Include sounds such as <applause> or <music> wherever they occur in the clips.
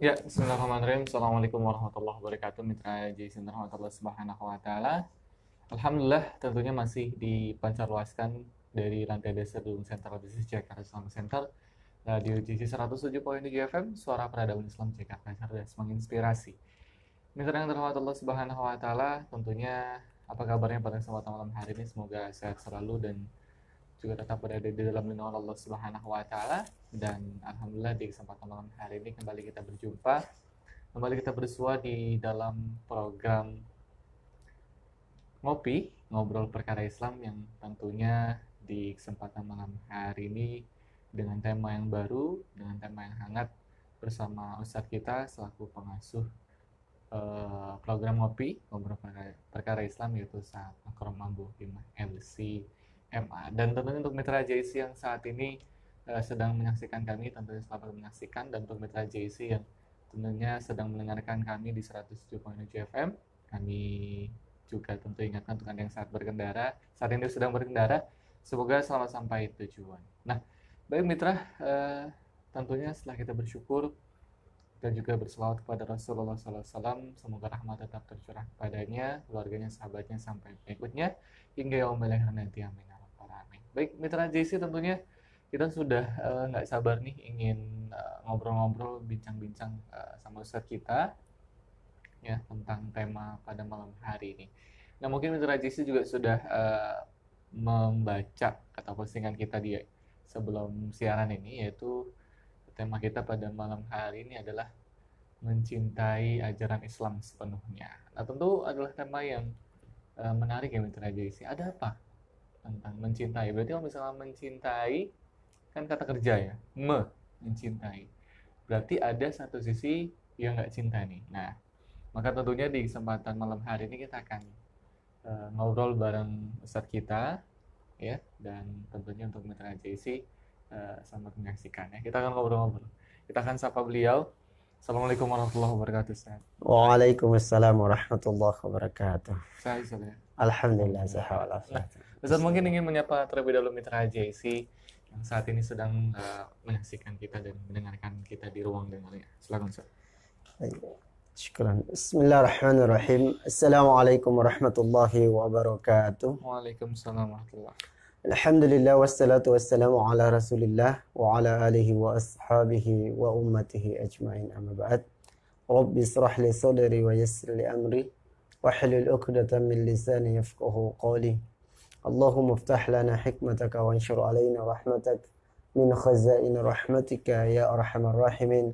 Ya, bismillahirrahmanirrahim. Assalamualaikum warahmatullahi wabarakatuh. Mitra Jason rahmatullah subhanahu wa ta'ala. Alhamdulillah tentunya masih luaskan dari lantai dasar Gedung Center Bisnis Jakarta Islam Center. Radio JC di FM, suara peradaban Islam Jakarta cerdas menginspirasi. Mitra yang terhormat Allah Subhanahu wa taala, tentunya apa kabarnya pada kesempatan malam hari ini? Semoga sehat selalu dan juga tetap berada di dalam lindungan Allah Subhanahu wa taala dan alhamdulillah di kesempatan malam hari ini kembali kita berjumpa kembali kita bersua di dalam program ngopi ngobrol perkara Islam yang tentunya di kesempatan malam hari ini dengan tema yang baru dengan tema yang hangat bersama Ustadz kita selaku pengasuh eh, program ngopi ngobrol perkara, Islam yaitu saat Akrom Mambu Himah MC MA dan tentunya untuk mitra JC yang saat ini uh, sedang menyaksikan kami tentunya selamat menyaksikan dan untuk mitra JC yang tentunya sedang mendengarkan kami di 107.7 FM kami juga tentu ingatkan untuk Anda yang saat berkendara saat ini sedang berkendara semoga selamat sampai tujuan nah baik mitra uh, tentunya setelah kita bersyukur dan juga berselawat kepada Rasulullah SAW. Semoga rahmat tetap tercurah kepadanya, keluarganya, sahabatnya, sampai berikutnya. Hingga yaumil akhir nanti. Amin. Baik, mitra JC tentunya kita sudah eh, nggak uh, sabar nih ingin ngobrol eh, ngobrol-ngobrol, bincang-bincang uh, sama Ustadz kita ya tentang tema pada malam hari ini. Nah mungkin mitra JC juga sudah uh, membaca kata postingan kita di sebelum siaran ini yaitu tema kita pada malam hari ini adalah mencintai ajaran Islam sepenuhnya. Nah tentu adalah tema yang uh, menarik ya mitra JC. Ada apa tentang mencintai. Berarti kalau misalnya mencintai kan kata kerja ya, me mencintai. Berarti ada satu sisi yang nggak cinta nih. Nah, maka tentunya di kesempatan malam hari ini kita akan uh, ngobrol bareng Ustadz kita ya dan tentunya untuk mitra JC uh, eh, selamat menyaksikan ya. Kita akan ngobrol-ngobrol. Kita akan sapa beliau. Assalamualaikum warahmatullahi wabarakatuh Ustaz. Waalaikumsalam warahmatullahi wabarakatuh. Saya Alhamdulillah walafiat. Nah, Ustadz mungkin ingin menyapa terlebih dahulu mitra JC yang saat ini sedang uh, menyaksikan kita dan mendengarkan kita di ruang dengarnya. Silakan Ustaz. Syukran. Bismillahirrahmanirrahim. Assalamualaikum warahmatullahi wabarakatuh. Waalaikumsalam warahmatullahi wabarakatuh. Alhamdulillah wassalatu wassalamu ala rasulillah wa ala alihi wa ashabihi wa ummatihi ajmain amma ba'd. Rabbi israh li sadri wa yassir li amri wa hlul 'uqdatam min lisani yafqahu qawli. اللهم افتح لنا حكمتك وانشر علينا رحمتك من خزائن رحمتك يا أرحم الراحمين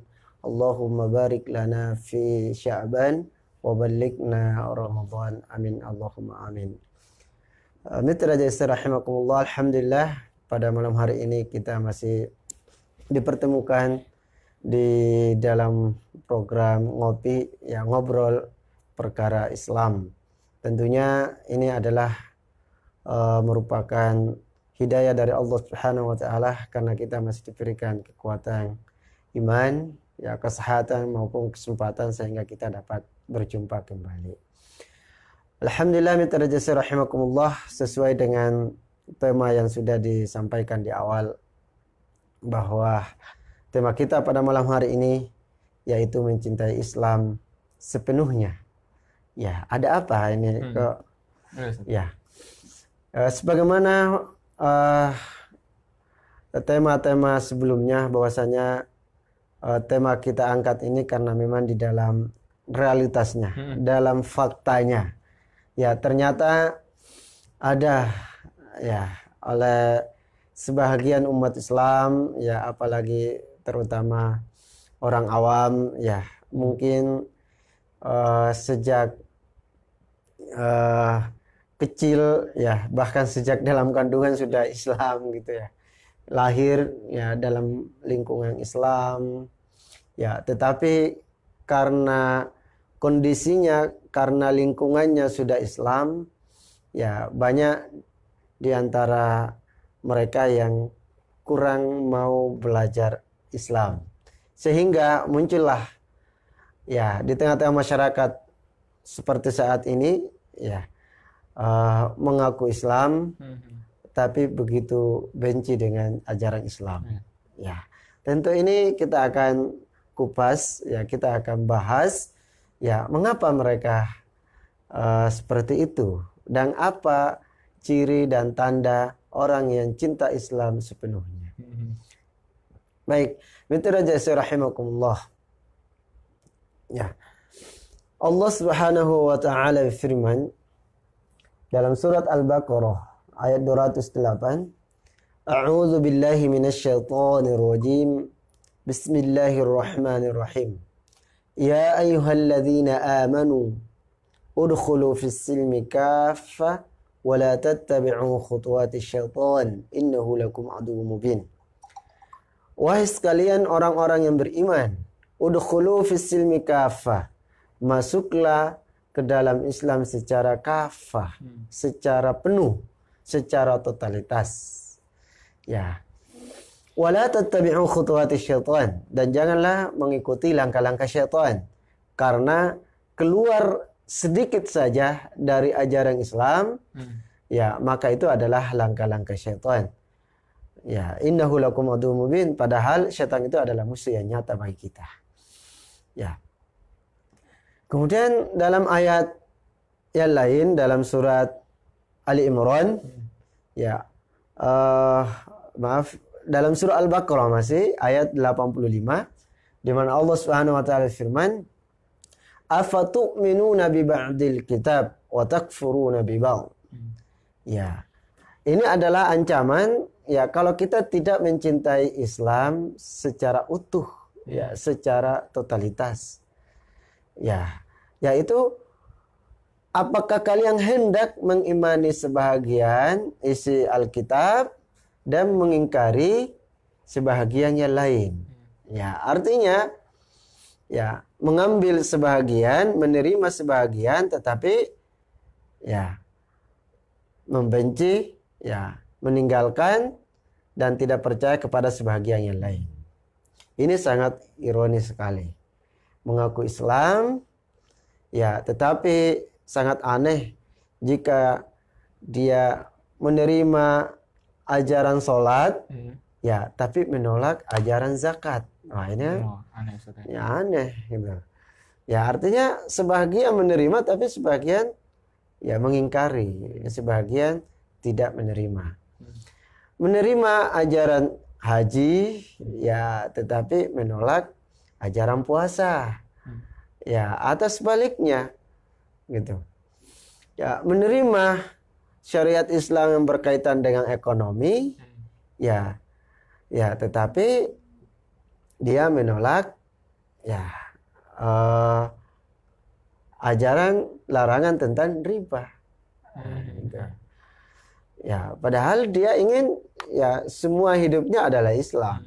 اللهم بارك لنا في شعبان وبلغنا رمضان amin Allahumma amin eh, Mitra Jasa rahimakumullah Alhamdulillah pada malam hari ini kita masih dipertemukan di dalam program ngopi yang ngobrol perkara Islam tentunya ini adalah uh, merupakan hidayah dari Allah Subhanahu wa taala karena kita masih diberikan kekuatan iman, ya kesehatan maupun kesempatan sehingga kita dapat berjumpa kembali. Alhamdulillah mitra jasa rahimakumullah sesuai dengan tema yang sudah disampaikan di awal bahwa tema kita pada malam hari ini yaitu mencintai Islam sepenuhnya. Ya, ada apa ini hmm. kok? Iya, ya, Eh, sebagaimana uh, tema-tema sebelumnya bahwasanya uh, eh, tema kita angkat ini karena memang di dalam realitasnya, hmm. dalam faktanya. Ya, ternyata ada ya oleh sebahagian umat Islam ya apalagi terutama orang awam ya mungkin uh, sejak uh, kecil ya bahkan sejak dalam kandungan sudah Islam gitu ya lahir ya dalam lingkungan Islam ya tetapi karena kondisinya karena lingkungannya sudah Islam ya banyak diantara mereka yang kurang mau belajar Islam sehingga muncullah ya di tengah-tengah masyarakat seperti saat ini ya uh, mengaku Islam hmm. tapi begitu benci dengan ajaran Islam. Hmm. Ya. Tentu ini kita akan kupas ya, kita akan bahas ya mengapa mereka uh, seperti itu dan apa ciri dan tanda orang yang cinta Islam sepenuhnya. Hmm. Baik, mitra jasa rahimakumullah. Ya. Allah Subhanahu wa taala firman dalam surat Al-Baqarah ayat 208 A'udzu billahi minasyaitonir rajim Bismillahirrahmanirrahim Ya ayyuhalladzina amanu udkhulu fis silmi kaffa wa la tattabi'u khutuwatis syaitan innahu lakum aduwwum mubin Wahai sekalian orang-orang yang beriman udkhulu fis silmi kaffa masuklah ke dalam Islam secara kafah, hmm. secara penuh, secara totalitas. Ya. Wala tattabi'u khutuwati syaitan dan janganlah mengikuti langkah-langkah syaitan karena keluar sedikit saja dari ajaran Islam hmm. ya maka itu adalah langkah-langkah syaitan. Ya, innahu lakum mubin padahal syaitan itu adalah musuh yang nyata bagi kita. Ya. Kemudian dalam ayat yang lain dalam surat Ali Imran ya uh, maaf dalam surah Al-Baqarah masih ayat 85 di mana Allah Subhanahu wa taala firman afatu'minuna bi ba'dil kitab wa takfuruna bi ba'd. Ya. Ini adalah ancaman ya kalau kita tidak mencintai Islam secara utuh ya secara totalitas Ya, yaitu apakah kalian hendak mengimani sebahagian isi Alkitab dan mengingkari sebahagian yang lain? Ya, artinya ya mengambil sebahagian, menerima sebahagian tetapi ya membenci, ya meninggalkan dan tidak percaya kepada sebahagian yang lain. Ini sangat ironis sekali mengaku Islam ya tetapi sangat aneh jika dia menerima ajaran sholat hmm. ya tapi menolak ajaran zakat nah ini oh, aneh, ya. ya aneh gitu ya artinya sebagian menerima tapi sebagian ya mengingkari ya, sebagian tidak menerima hmm. menerima ajaran haji ya tetapi menolak ajaran puasa hmm. ya atas sebaliknya gitu ya menerima syariat Islam yang berkaitan dengan ekonomi hmm. ya ya tetapi dia menolak ya uh, ajaran larangan tentang riba hmm. gitu. ya padahal dia ingin ya semua hidupnya adalah Islam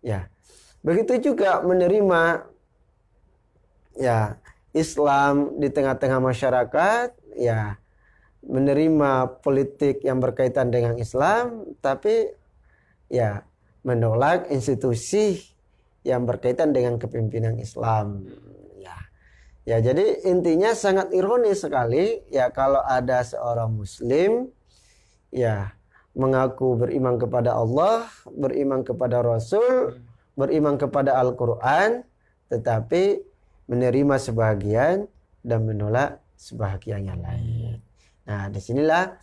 ya Begitu juga menerima ya Islam di tengah-tengah masyarakat, ya menerima politik yang berkaitan dengan Islam, tapi ya menolak institusi yang berkaitan dengan kepimpinan Islam. Ya, ya jadi intinya sangat ironis sekali ya kalau ada seorang Muslim ya mengaku beriman kepada Allah, beriman kepada Rasul, beriman kepada Al-Quran tetapi menerima sebahagian dan menolak sebahagian yang lain. Nah, disinilah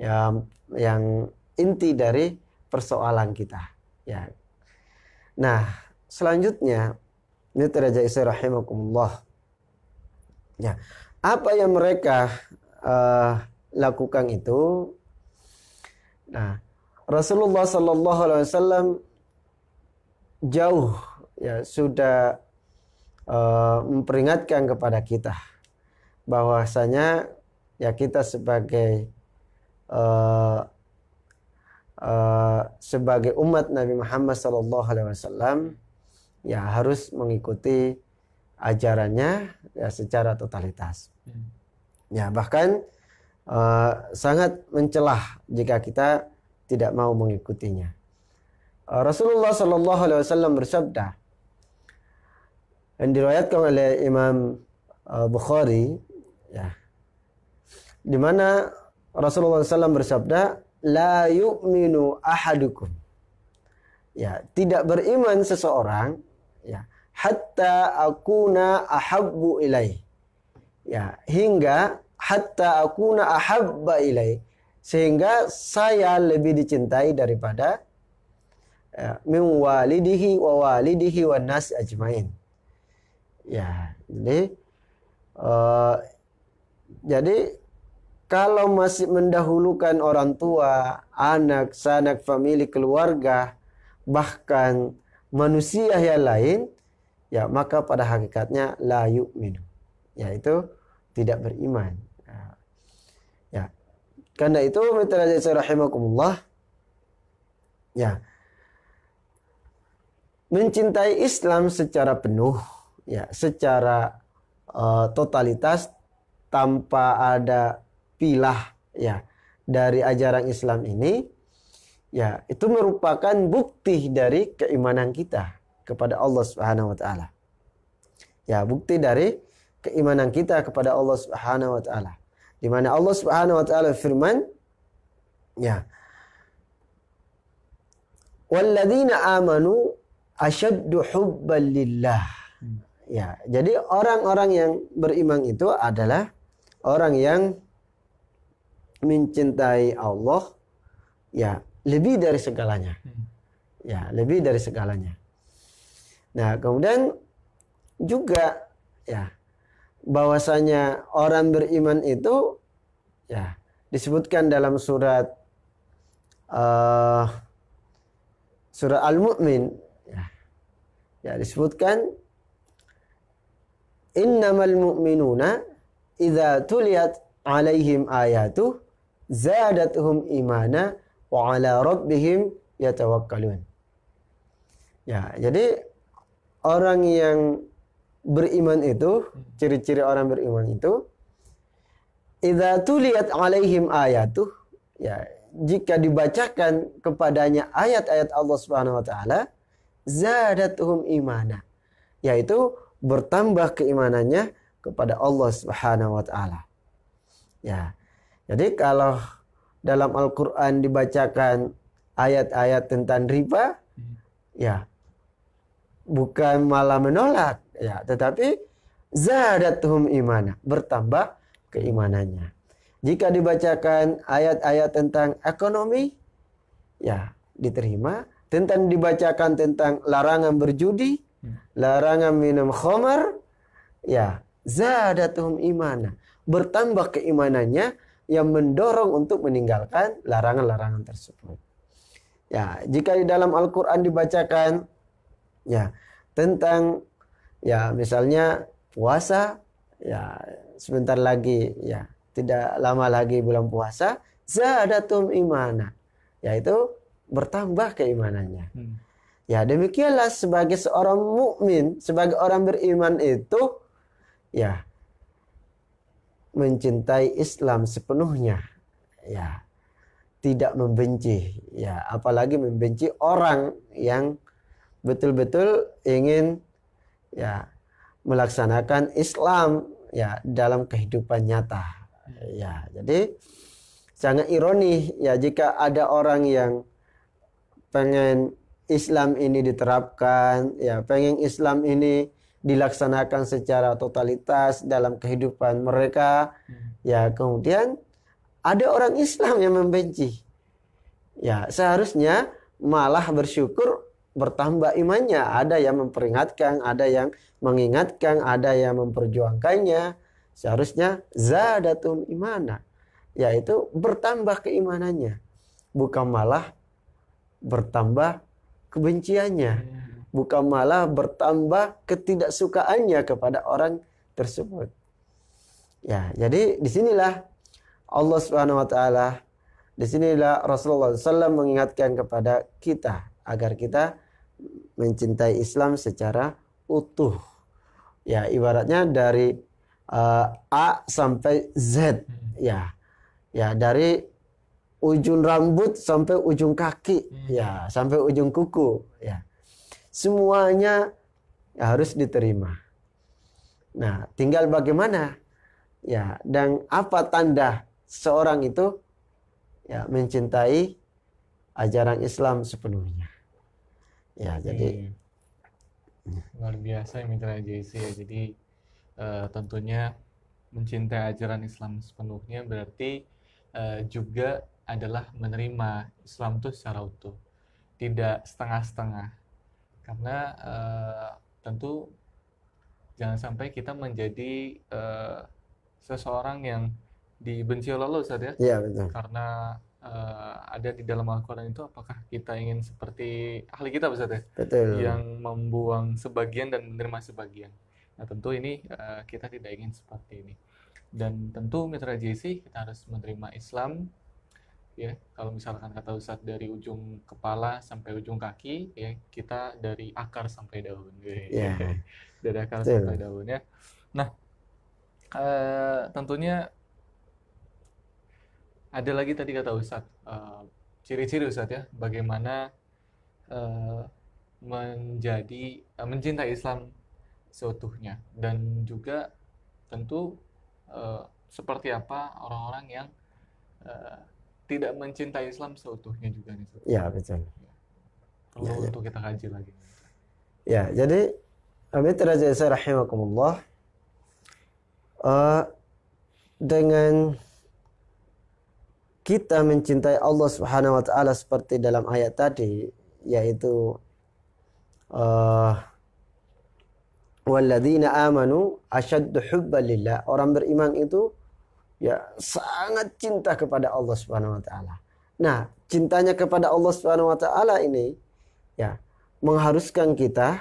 yang, yang inti dari persoalan kita. Ya. Nah, selanjutnya, ini Raja Isa rahimakumullah. Ya, apa yang mereka uh, lakukan itu, nah Rasulullah Sallallahu Alaihi Wasallam jauh ya sudah uh, memperingatkan kepada kita bahwasanya ya kita sebagai uh, uh, sebagai umat Nabi Muhammad SAW ya harus mengikuti ajarannya ya secara totalitas. Ya bahkan uh, sangat mencelah jika kita tidak mau mengikutinya. Eh, Rasulullah Shallallahu Alaihi Wasallam bersabda yang diriwayatkan oleh Imam eh, Bukhari, ya, di mana Rasulullah SAW bersabda, la yu'minu ahadukum. Ya, tidak beriman seseorang, ya, hatta akuna ahabbu ilai. Ya, hingga hatta akuna ahabba ilai. Sehingga saya lebih dicintai daripada ya, min walidihi wa walidihi wa nasi ajmain ya jadi uh, jadi kalau masih mendahulukan orang tua, anak, sanak, famili, keluarga, bahkan manusia yang lain, ya maka pada hakikatnya la yu'minu. Yaitu tidak beriman. Ya. ya. Karena itu mitra rahimakumullah. Ya mencintai Islam secara penuh ya secara uh, totalitas tanpa ada pilah ya dari ajaran Islam ini ya itu merupakan bukti dari keimanan kita kepada Allah Subhanahu wa taala. Ya, bukti dari keimanan kita kepada Allah Subhanahu wa taala. Di mana Allah Subhanahu wa taala firman ya والذين amanu asyaddu hubban lillah. Ya, jadi orang-orang yang beriman itu adalah orang yang mencintai Allah ya lebih dari segalanya. Ya, lebih dari segalanya. Nah, kemudian juga ya bahwasanya orang beriman itu ya disebutkan dalam surat uh, surat Al-Mu'min Ya disebutkan innamal mu'minuna idza tuliyat alaihim ayatuh zadatuhum imana wa ala rabbihim yatawakkalun. Ya, jadi orang yang beriman itu, ciri-ciri orang beriman itu idza tuliyat alaihim ayatuh ya jika dibacakan kepadanya ayat-ayat Allah Subhanahu wa taala zadatuhum imana yaitu bertambah keimanannya kepada Allah Subhanahu wa taala. Ya. Jadi kalau dalam Al-Qur'an dibacakan ayat-ayat tentang riba hmm. ya bukan malah menolak ya tetapi zadatuhum imana bertambah keimanannya. Jika dibacakan ayat-ayat tentang ekonomi ya diterima tentang dibacakan tentang larangan berjudi, hmm. larangan minum khamar, ya, zadatuhum imana. Bertambah keimanannya yang mendorong untuk meninggalkan larangan-larangan tersebut. Ya, jika di dalam Al-Qur'an dibacakan ya tentang ya misalnya puasa ya sebentar lagi ya tidak lama lagi bulan puasa zadatum imana yaitu bertambah keimanannya. Hmm. Ya demikianlah sebagai seorang mukmin, sebagai orang beriman itu ya mencintai Islam sepenuhnya. Ya. Tidak membenci, ya apalagi membenci orang yang betul-betul ingin ya melaksanakan Islam ya dalam kehidupan nyata. Hmm. Ya, jadi sangat ironi ya jika ada orang yang pengen Islam ini diterapkan, ya pengen Islam ini dilaksanakan secara totalitas dalam kehidupan mereka. Hmm. Ya, kemudian ada orang Islam yang membenci. Ya, seharusnya malah bersyukur bertambah imannya. Ada yang memperingatkan, ada yang mengingatkan, ada yang memperjuangkannya. Seharusnya zadatun imana, yaitu bertambah keimanannya. Bukan malah bertambah kebenciannya, bukan malah bertambah ketidaksukaannya kepada orang tersebut. Ya, jadi disinilah Allah Subhanahu wa taala disinilah Rasulullah SAW mengingatkan kepada kita agar kita mencintai Islam secara utuh. Ya, ibaratnya dari uh, A sampai Z. Ya. Ya, dari ujung rambut sampai ujung kaki hmm. ya sampai ujung kuku ya semuanya harus diterima nah tinggal bagaimana ya dan apa tanda seorang itu ya mencintai ajaran Islam sepenuhnya ya jadi luar biasa yang mitra JC ya jadi uh, tentunya mencintai ajaran Islam sepenuhnya berarti uh, juga adalah menerima Islam itu secara utuh, tidak setengah-setengah. Karena e, tentu jangan sampai kita menjadi e, seseorang yang dibenci oleh Allah Ustaz ya. Iya betul. Karena e, ada di dalam Al-Qur'an itu apakah kita ingin seperti ahli kita Ustaz ya? Betul. Yang membuang sebagian dan menerima sebagian. Nah, tentu ini e, kita tidak ingin seperti ini. Dan tentu mitra JC kita harus menerima Islam ya kalau misalkan kata Ustadz dari ujung kepala sampai ujung kaki ya kita dari akar sampai daun ya. iya. gitu. <laughs> yeah. dari akar sampai daun ya nah uh, tentunya ada lagi tadi kata Ustadz uh, ciri-ciri Ustadz ya bagaimana uh, menjadi uh, mencintai Islam seutuhnya dan juga tentu uh, seperti apa orang-orang yang tidak mencintai Islam seutuhnya juga nih. Iya Ya betul. Perlu ya, ya, untuk kita kaji lagi. Ya jadi Abitra Jasa rahimakumullah uh, dengan kita mencintai Allah Subhanahu wa taala seperti dalam ayat tadi yaitu uh, walladzina amanu ashadu hubbalillah orang beriman itu ya sangat cinta kepada Allah Subhanahu wa taala. Nah, cintanya kepada Allah Subhanahu wa taala ini ya mengharuskan kita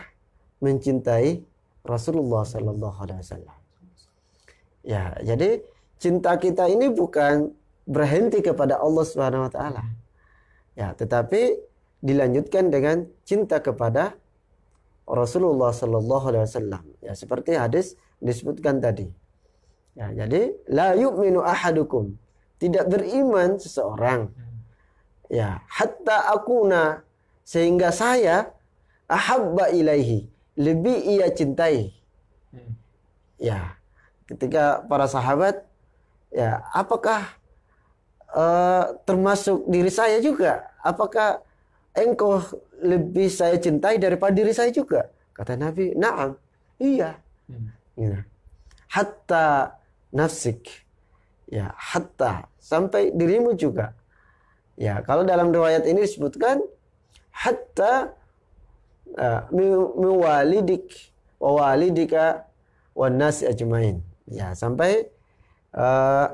mencintai Rasulullah sallallahu alaihi wasallam. Ya, jadi cinta kita ini bukan berhenti kepada Allah Subhanahu wa taala. Ya, tetapi dilanjutkan dengan cinta kepada Rasulullah sallallahu alaihi wasallam. Ya, seperti hadis disebutkan tadi. Ya, jadi la yu'minu ahadukum. Tidak beriman seseorang. Ya, hatta akuna sehingga saya ahabba ilaihi, lebih ia cintai. Hmm. Ya, ketika para sahabat ya, apakah uh, termasuk diri saya juga? Apakah engkau lebih saya cintai daripada diri saya juga? Kata Nabi, "Na'am." Iya. Hmm. Gitu. Hatta nafsik ya hatta sampai dirimu juga ya kalau dalam riwayat ini disebutkan hatta eh, mewalidik miwalidik wa walidika wa ajmain ya sampai uh,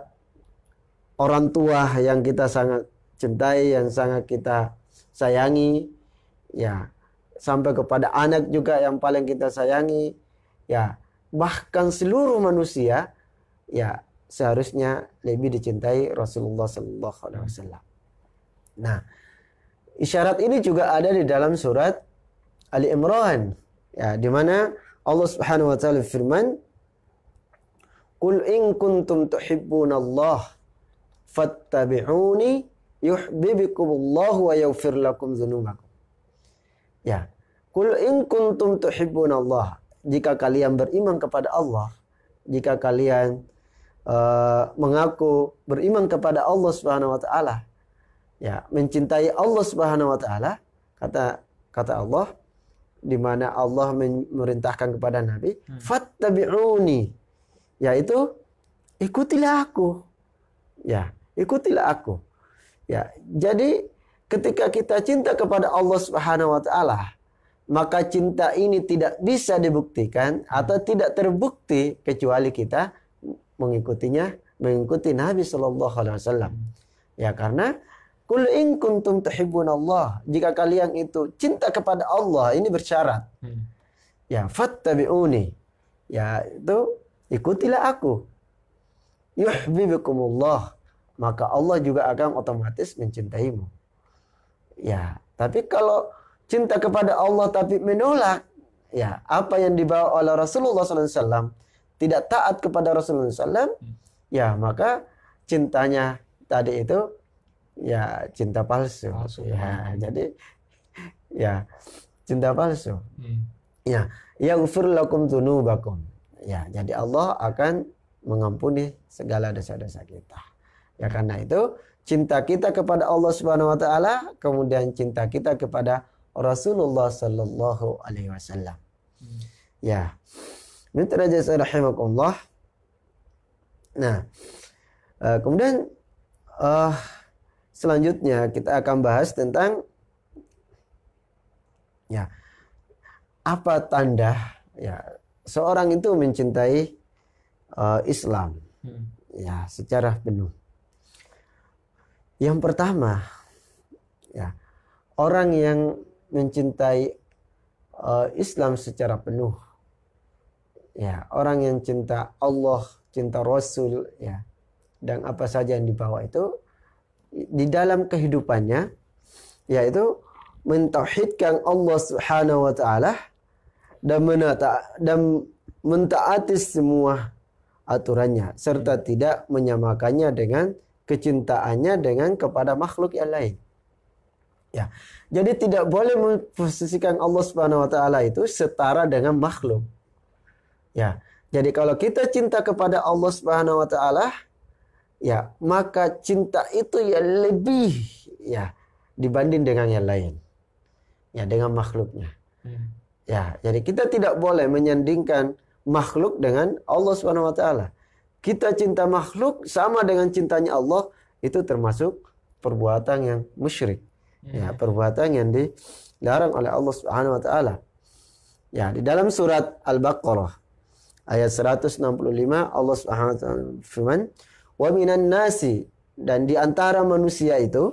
orang tua yang kita sangat cintai yang sangat kita sayangi ya sampai kepada anak juga yang paling kita sayangi ya bahkan seluruh manusia ya seharusnya lebih dicintai Rasulullah Sallallahu Alaihi Wasallam. Nah, isyarat ini juga ada di dalam surat Ali Imran, ya di mana Allah Subhanahu Wa Taala firman, Qul in kuntum tuhibbun Allah, fattabi'uni yuhibbikum Allah wa yufir lakum dzunubakum. Ya, Qul in kuntum tuhibbun Allah. Jika kalian beriman kepada Allah, jika kalian Eh, mengaku beriman kepada Allah Subhanahu wa taala. Ya, mencintai Allah Subhanahu wa taala kata kata Allah di mana Allah memerintahkan kepada Nabi, hmm. "Fattabi'uni." Yaitu ikutilah aku. Ya, ikutilah aku. Ya, jadi ketika kita cinta kepada Allah Subhanahu wa taala, maka cinta ini tidak bisa dibuktikan atau tidak terbukti kecuali kita mengikutinya mengikuti Nabi Shallallahu Alaihi Wasallam. Ya karena Kul in kuntum Allah. Jika kalian itu cinta kepada Allah, ini bersyarat. Hmm. Ya, fattabi'uni. Ya, itu ikutilah aku. Yuhibbukumullah. Maka Allah juga akan otomatis mencintaimu. Ya, tapi kalau cinta kepada Allah tapi menolak, ya apa yang dibawa oleh Rasulullah wasallam tidak taat kepada Rasulullah SAW, hmm. ya maka cintanya tadi itu ya cinta palsu. palsu ya, ya, jadi ya cinta palsu. Hmm. Ya, yang lakum tunubakum. Ya, jadi Allah akan mengampuni segala dosa-dosa kita. Ya karena itu cinta kita kepada Allah Subhanahu wa taala kemudian cinta kita kepada Rasulullah sallallahu alaihi wasallam. Hmm. Ya. Dr. Jasa rahimakumullah. Nah, uh, kemudian uh, selanjutnya kita akan bahas tentang ya apa tanda ya seorang itu mencintai uh, Islam hmm. ya secara penuh. Yang pertama ya orang yang mencintai uh, Islam secara penuh ya orang yang cinta Allah cinta Rasul ya dan apa saja yang dibawa itu di dalam kehidupannya yaitu mentauhidkan Allah Subhanahu wa taala dan menata dan mentaati semua aturannya serta hmm. tidak menyamakannya dengan kecintaannya dengan kepada makhluk yang lain. Ya. Jadi tidak boleh memposisikan Allah Subhanahu wa taala itu setara dengan makhluk. Ya. Jadi kalau kita cinta kepada Allah Subhanahu wa taala, ya, maka cinta itu ya lebih ya dibanding dengan yang lain. Ya, dengan makhluknya. Hmm. Ya, jadi kita tidak boleh menyandingkan makhluk dengan Allah Subhanahu wa taala. Kita cinta makhluk sama dengan cintanya Allah itu termasuk perbuatan yang musyrik. Ya, ya perbuatan yang dilarang oleh Allah Subhanahu wa taala. Ya, di dalam surat Al-Baqarah ayat 165 Allah Subhanahu wa taala firman wa minan nasi dan di antara manusia itu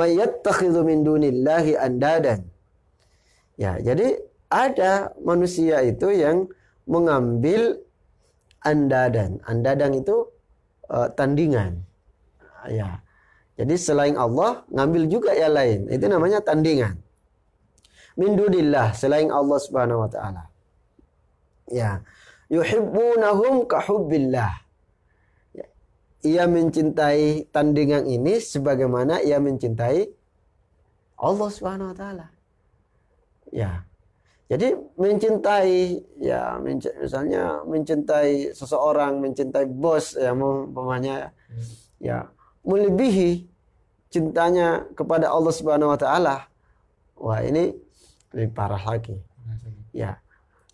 mayattakhidhu min dunillahi andadan ya jadi ada manusia itu yang mengambil andadan andadan itu uh, tandingan ya jadi selain Allah ngambil juga yang lain itu namanya tandingan min dunillah selain Allah Subhanahu wa taala ya yuhibbunahum hubbillah. Ia mencintai tandingan ini sebagaimana ia mencintai Allah Subhanahu wa taala. Ya. Jadi mencintai ya misalnya mencintai seseorang, mencintai bos ya umpamanya ya. Hmm. ya melebihi cintanya kepada Allah Subhanahu wa taala. Wah, ini lebih parah lagi. Ya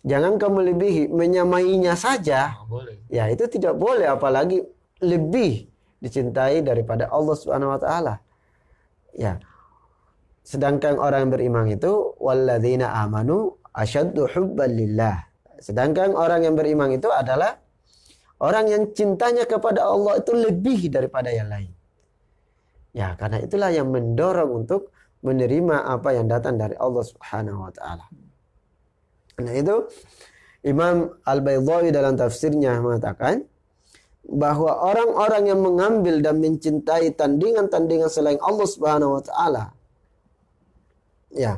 jangan kamu melebihi menyamainya saja nah, boleh. ya itu tidak boleh apalagi lebih dicintai daripada Allah Subhanahu wa taala ya sedangkan orang yang beriman itu walladzina amanu asyaddu hubban sedangkan orang yang beriman itu adalah orang yang cintanya kepada Allah itu lebih daripada yang lain ya karena itulah yang mendorong untuk menerima apa yang datang dari Allah Subhanahu wa taala Nah itu Imam al Baydawi dalam tafsirnya mengatakan bahwa orang-orang yang mengambil dan mencintai tandingan-tandingan selain Allah Subhanahu wa taala ya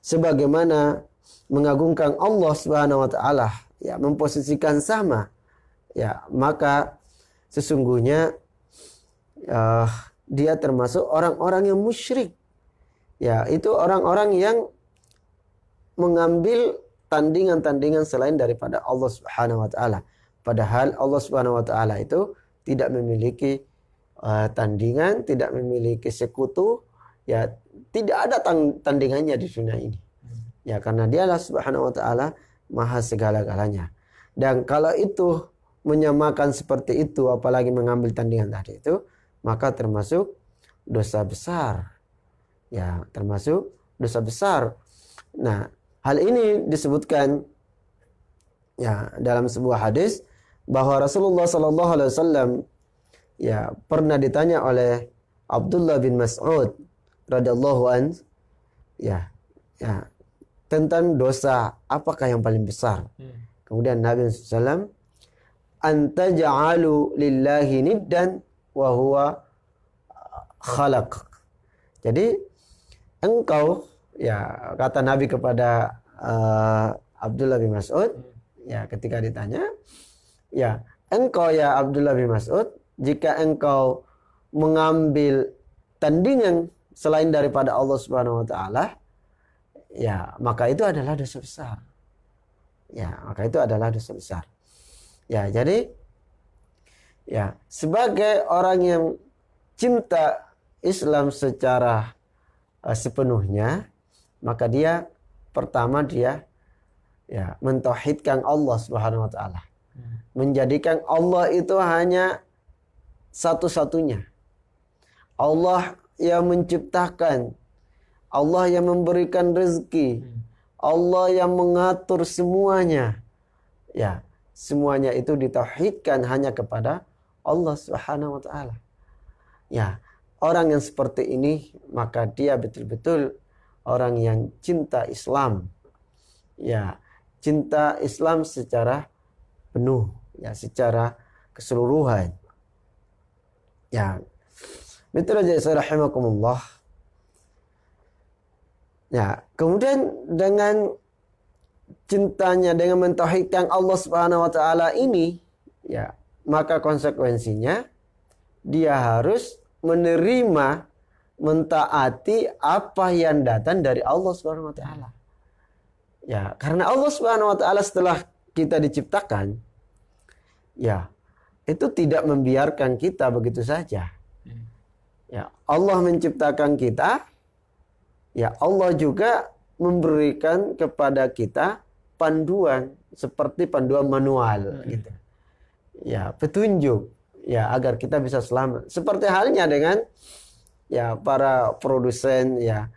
sebagaimana mengagungkan Allah Subhanahu wa taala ya memposisikan sama ya maka sesungguhnya uh, dia termasuk orang-orang yang musyrik ya itu orang-orang yang mengambil tandingan-tandingan selain daripada Allah Subhanahu wa taala. Padahal Allah Subhanahu wa taala itu tidak memiliki uh, tandingan, tidak memiliki sekutu, ya tidak ada tandingannya di dunia ini. Ya karena dialah Subhanahu wa taala maha segala-galanya. Dan kalau itu menyamakan seperti itu apalagi mengambil tandingan tadi itu, maka termasuk dosa besar. Ya, termasuk dosa besar. Nah, Hal ini disebutkan ya dalam sebuah hadis bahwa Rasulullah Sallallahu Alaihi Wasallam ya pernah ditanya oleh Abdullah bin Mas'ud radhiyallahu an ya ya tentang dosa apakah yang paling besar hmm. kemudian Nabi SAW anta ja'alu lillahi niddan wa huwa khalaq jadi engkau ya kata Nabi kepada uh, Abdullah bin Mas'ud ya ketika ditanya ya engkau ya Abdullah bin Mas'ud jika engkau mengambil tandingan selain daripada Allah Subhanahu wa taala ya maka itu adalah dosa besar ya maka itu adalah dosa besar ya jadi ya sebagai orang yang cinta Islam secara uh, sepenuhnya maka dia pertama dia ya mentauhidkan Allah Subhanahu wa taala. Menjadikan Allah itu hanya satu-satunya. Allah yang menciptakan, Allah yang memberikan rezeki, Allah yang mengatur semuanya. Ya, semuanya itu ditauhidkan hanya kepada Allah Subhanahu wa taala. Ya, orang yang seperti ini maka dia betul-betul orang yang cinta Islam. Ya, cinta Islam secara penuh, ya secara keseluruhan. Ya. Mitra jasa rahimakumullah. Ya, kemudian dengan cintanya dengan mentauhidkan Allah Subhanahu wa taala ini, ya, maka konsekuensinya dia harus menerima mentaati apa yang datang dari Allah Subhanahu wa taala. Ya, karena Allah Subhanahu wa taala setelah kita diciptakan ya, itu tidak membiarkan kita begitu saja. Ya, Allah menciptakan kita. Ya, Allah juga memberikan kepada kita panduan seperti panduan manual gitu. Ya, petunjuk ya agar kita bisa selamat. Seperti halnya dengan ya para produsen ya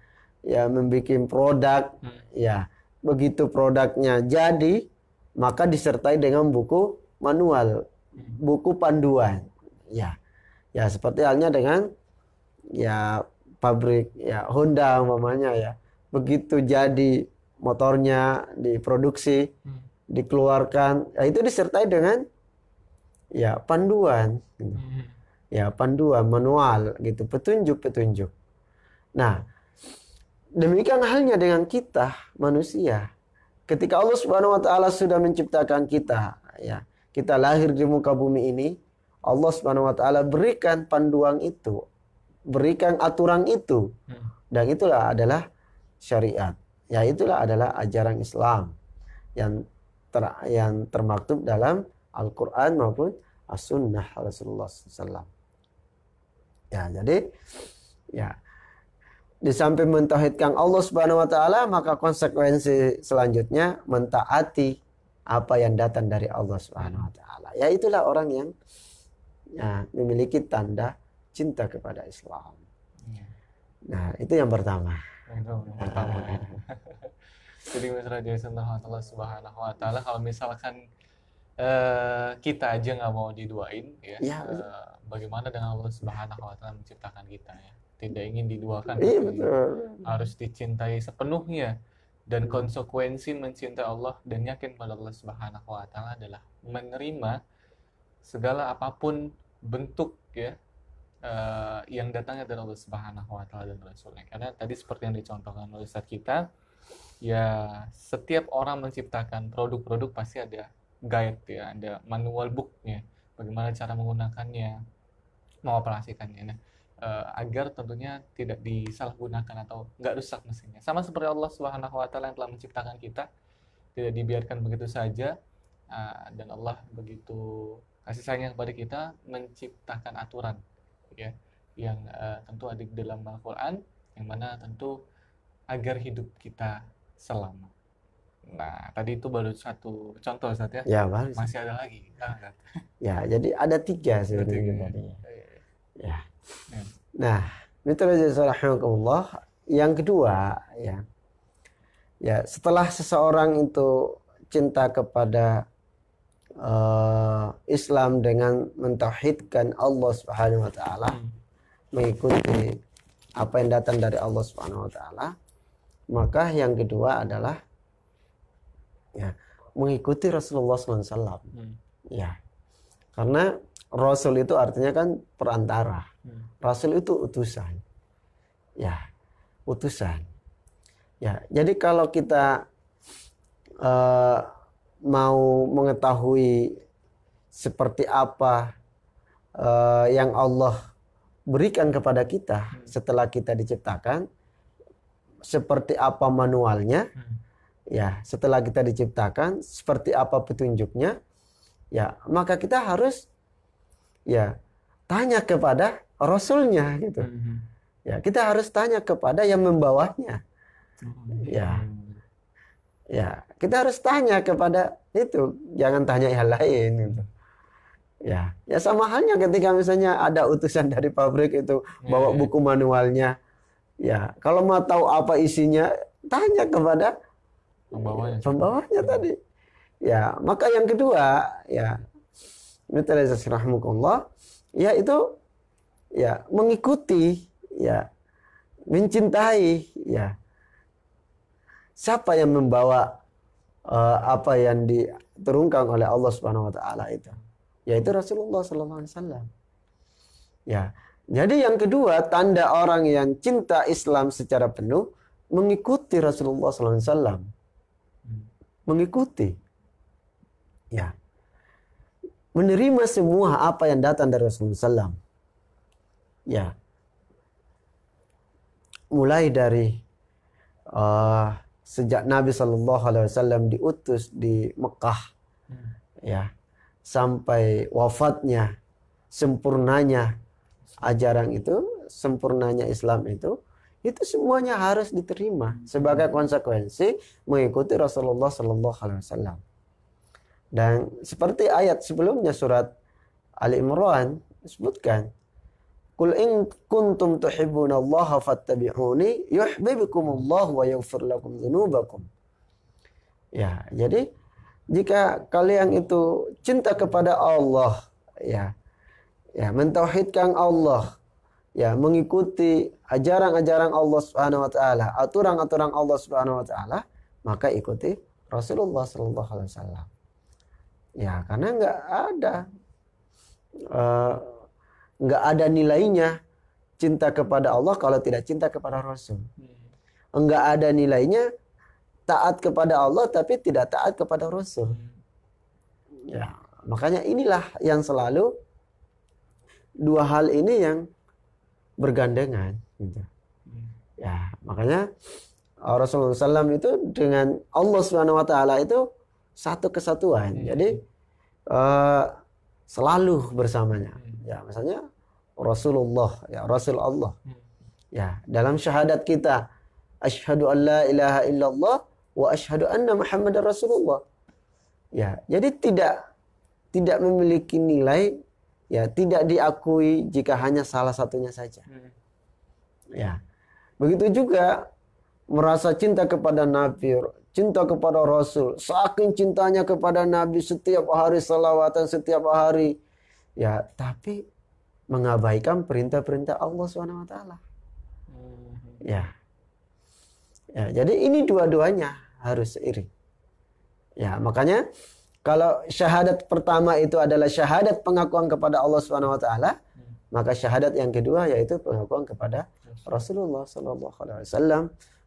ya membuat produk hmm. ya begitu produknya jadi maka disertai dengan buku manual hmm. buku panduan ya ya seperti halnya dengan ya pabrik ya Honda umpamanya ya begitu jadi motornya diproduksi hmm. dikeluarkan ya itu disertai dengan ya panduan hmm ya panduan manual gitu petunjuk-petunjuk. Nah, demikian halnya dengan kita manusia. Ketika Allah Subhanahu wa taala sudah menciptakan kita, ya. Kita lahir di muka bumi ini, Allah Subhanahu wa taala berikan panduan itu, berikan aturan itu. Dan itulah adalah syariat. Ya itulah adalah ajaran Islam yang ter, yang termaktub dalam Al-Qur'an maupun As-Sunnah Rasulullah SAW. Ya, jadi ya di samping mentauhidkan Allah Subhanahu wa taala, maka konsekuensi selanjutnya mentaati apa yang datang dari Allah Subhanahu wa taala. Ya itulah orang yang ya, memiliki tanda cinta kepada Islam. Iya. Nah, itu yang pertama. Itu yang pertama. Nah. Jadi Mas Raja Subhanahu wa taala kalau misalkan Eh, kita aja nggak mau diduain ya, ya uh, bagaimana dengan Allah Subhanahu wa taala menciptakan kita ya tidak ingin diduakan ya, betul. harus dicintai sepenuhnya dan konsekuensi mencintai Allah dan yakin pada Allah Subhanahu wa taala adalah menerima segala apapun bentuk ya uh, yang datangnya dari Allah Subhanahu wa taala dan Rasulnya. Karena tadi seperti yang dicontohkan oleh Ustaz kita, ya setiap orang menciptakan produk-produk pasti ada guide ya ada manual booknya bagaimana cara menggunakannya mengoperasikannya nah uh, agar tentunya tidak disalahgunakan atau nggak rusak mesinnya sama seperti Allah Subhanahu Wa Taala yang telah menciptakan kita tidak dibiarkan begitu saja uh, dan Allah begitu kasih sayang kepada kita menciptakan aturan ya yang uh, tentu ada di dalam Al-Quran yang mana tentu agar hidup kita selamat Nah, tadi itu baru satu contoh Ustaz ya. Ya, baru. Masih ada lagi. Nah, <laughs> ya, jadi ada tiga sebenarnya tadi. Iya, iya. Ya. ya. Nah, mitra rahimakumullah, yang kedua ya. Ya, setelah seseorang itu cinta kepada uh, Islam dengan mentauhidkan Allah Subhanahu wa taala, hmm. mengikuti apa yang datang dari Allah Subhanahu wa taala, maka yang kedua adalah ya mengikuti Rasulullah SAW hmm. ya karena Rasul itu artinya kan perantara hmm. Rasul itu utusan ya utusan ya jadi kalau kita uh, mau mengetahui seperti apa uh, yang Allah berikan kepada kita hmm. setelah kita diciptakan seperti apa manualnya hmm ya setelah kita diciptakan seperti apa petunjuknya ya maka kita harus ya tanya kepada rasulnya gitu mhm. ya kita harus tanya kepada yang membawanya oh, ya iya. ya kita harus tanya kepada itu jangan tanya yang lain gitu ya ya sama halnya ketika misalnya ada utusan dari pabrik itu bawa ya. buku manualnya ya kalau mau tahu apa isinya tanya kepada pembawanya pembawanya iya. tadi ya maka yang kedua ya mutalazas rahmukallah ya itu ya mengikuti ya mencintai ya siapa yang membawa uh, apa yang diturunkan oleh Allah Subhanahu wa taala itu yaitu Rasulullah saw, ya jadi yang kedua tanda orang yang cinta Islam secara penuh mengikuti Rasulullah saw mengikuti. Ya. Menerima semua apa yang datang dari Rasulullah SAW. Ya. Mulai dari uh, sejak Nabi Shallallahu Alaihi Wasallam diutus di Mekah, hmm. ya sampai wafatnya sempurnanya ajaran itu, sempurnanya Islam itu itu semuanya harus diterima sebagai konsekuensi mengikuti Rasulullah Sallallahu Alaihi Wasallam. Dan seperti ayat sebelumnya surat Ali Imran sebutkan, Kul in kuntum tuhibbuna Allah fattabi'uni yuhibbukum Allah wa yaghfir lakum dzunubakum. Ya, jadi jika kalian itu cinta kepada Allah, ya, ya mentauhidkan Allah, ya mengikuti ajaran-ajaran Allah Subhanahu wa taala, aturan-aturan Allah Subhanahu wa taala, maka ikuti Rasulullah sallallahu alaihi wasallam. Ya, karena nggak ada eh, nggak uh, ada nilainya cinta kepada Allah kalau tidak cinta kepada Rasul. Enggak ada nilainya taat kepada Allah tapi tidak taat kepada Rasul. Ya, makanya inilah yang selalu dua hal ini yang bergandengan gitu. hmm. Ya, makanya uh, Rasulullah SAW itu dengan Allah Subhanahu wa taala itu satu kesatuan. Hmm. Jadi uh, selalu bersamanya. Hmm. Ya, misalnya Rasulullah, ya Rasul Allah. Ya, dalam syahadat kita asyhadu an la ilaha illallah wa asyhadu anna Muhammadar Rasulullah. Ya, jadi tidak tidak memiliki nilai ya tidak diakui jika hanya salah satunya saja. Hmm. Ya. Begitu juga merasa cinta kepada Nabi, cinta kepada Rasul, saking cintanya kepada Nabi setiap hari salawatan setiap hari. Ya, tapi mengabaikan perintah-perintah Allah Swt. wa hmm. Ya. Ya, jadi ini dua-duanya harus seiring. Ya, makanya kalau syahadat pertama itu adalah syahadat pengakuan kepada Allah Subhanahu wa taala, hmm. maka syahadat yang kedua yaitu pengakuan kepada Rasulullah sallallahu alaihi wasallam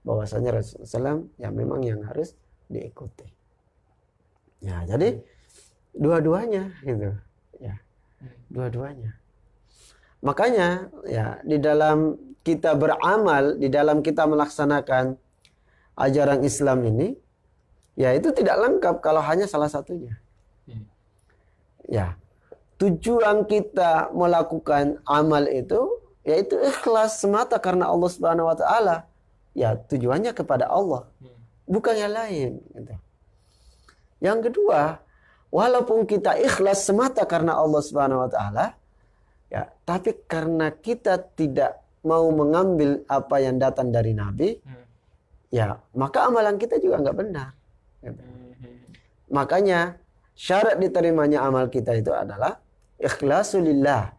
bahwasanya Rasulullah SAW ya memang yang harus diikuti. Ya, jadi dua-duanya gitu. Ya. Hmm. Dua-duanya. Makanya ya di dalam kita beramal, di dalam kita melaksanakan ajaran Islam ini Ya, itu tidak lengkap kalau hanya salah satunya. Iya. Ya. Tujuan kita melakukan amal itu yaitu ikhlas semata karena Allah Subhanahu wa taala. Ya, tujuannya kepada Allah. Iya. Bukan yang lain gitu. Yang kedua, walaupun kita ikhlas semata karena Allah Subhanahu wa taala, ya, tapi karena kita tidak mau mengambil apa yang datang dari Nabi, iya. ya, maka amalan kita juga nggak benar. Gitu. Makanya syarat diterimanya amal kita itu adalah ikhlasulillah.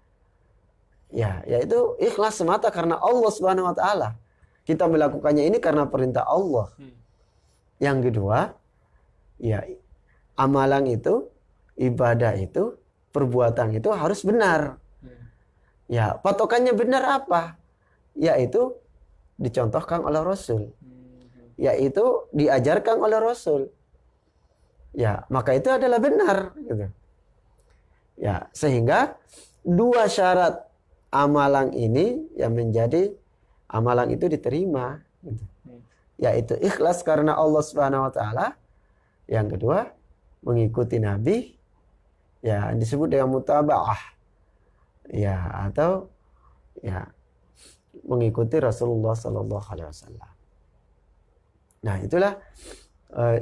Ya, yaitu ikhlas semata karena Allah Subhanahu wa taala. Kita melakukannya ini karena perintah Allah. Hmm. Yang kedua, ya amalan itu, ibadah itu, perbuatan itu harus benar. Hmm. Ya, patokannya benar apa? Yaitu dicontohkan oleh Rasul. Hmm. Yaitu diajarkan oleh Rasul ya maka itu adalah benar gitu. Ya, sehingga dua syarat amalan ini yang menjadi amalan itu diterima gitu. Yaitu ikhlas karena Allah Subhanahu wa taala. Yang kedua, mengikuti nabi ya disebut dengan mutabaah. Ya, atau ya mengikuti Rasulullah sallallahu alaihi wasallam. Nah, itulah uh,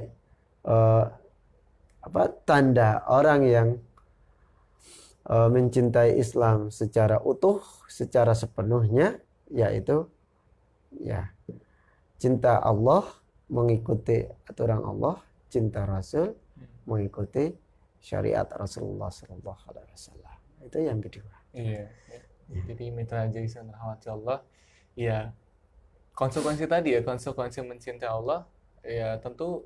uh, apa tanda orang yang e, mencintai Islam secara utuh, secara sepenuhnya, yaitu ya cinta Allah mengikuti aturan Allah, cinta Rasul hmm. mengikuti syariat Rasulullah Sallallahu Alaihi Wasallam. Itu yang kedua. Iya. iya. Ya. Jadi mitra Jason rahmati Allah, ya konsekuensi tadi ya konsekuensi mencintai Allah, ya tentu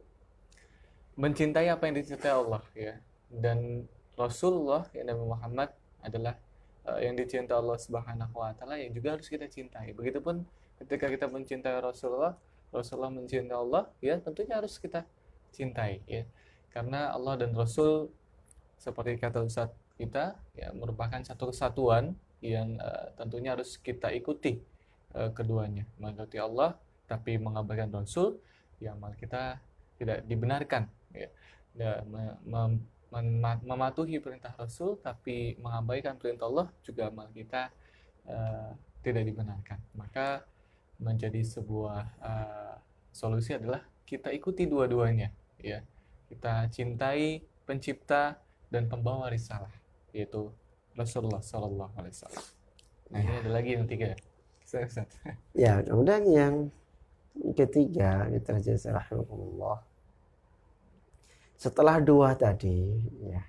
mencintai apa yang dicintai Allah ya dan Rasulullah ya Nabi Muhammad adalah uh, yang dicintai Allah Subhanahu wa taala yang juga harus kita cintai. Begitupun ketika kita mencintai Rasulullah, Rasulullah mencintai Allah, ya tentunya harus kita cintai ya. Karena Allah dan Rasul seperti kata Ustaz kita ya merupakan satu kesatuan yang uh, tentunya harus kita ikuti uh, keduanya. Mengikuti Allah tapi mengabaikan Rasul, ya mal kita tidak dibenarkan ya nah, mem mem mematuhi perintah Rasul tapi mengabaikan perintah Allah juga malah kita uh, tidak dibenarkan maka menjadi sebuah uh, solusi adalah kita ikuti dua-duanya ya kita cintai pencipta dan pembawa risalah yaitu Rasulullah Shallallahu Alaihi Wasallam nah ini ada lagi yang tiga ya, ya kemudian yang ketiga kita jelaskan Allah setelah dua tadi ya